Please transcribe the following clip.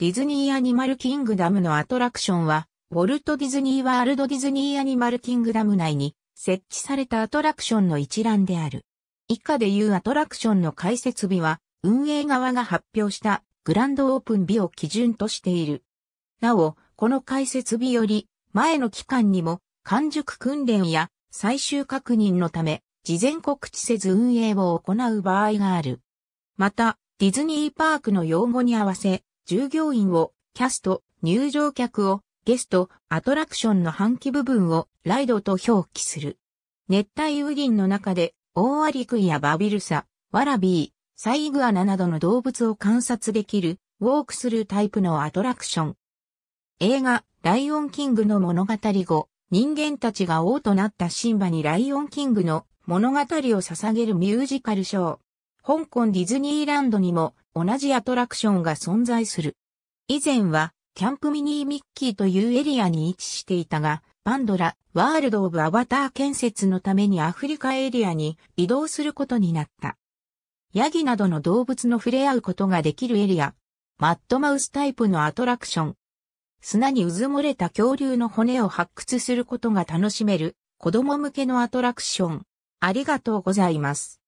ディズニーアニマルキングダムのアトラクションは、ウォルト・ディズニー・ワールド・ディズニー・アニマルキングダム内に設置されたアトラクションの一覧である。以下で言うアトラクションの開設日は、運営側が発表したグランドオープン日を基準としている。なお、この開設日より前の期間にも完熟訓練や最終確認のため、事前告知せず運営を行う場合がある。また、ディズニーパークの用語に合わせ、従業員を、キャスト、入場客を、ゲスト、アトラクションの半期部分をライドと表記する。熱帯雨林の中で、オオアリクイやバビルサ、ワラビー、サイグアナなどの動物を観察できる、ウォークするタイプのアトラクション。映画、ライオンキングの物語後、人間たちが王となったシンバにライオンキングの物語を捧げるミュージカルショー。香港ディズニーランドにも同じアトラクションが存在する。以前は、キャンプミニーミッキーというエリアに位置していたが、パンドラ、ワールド・オブ・アバター建設のためにアフリカエリアに移動することになった。ヤギなどの動物の触れ合うことができるエリア。マットマウスタイプのアトラクション。砂にうずもれた恐竜の骨を発掘することが楽しめる子供向けのアトラクション。ありがとうございます。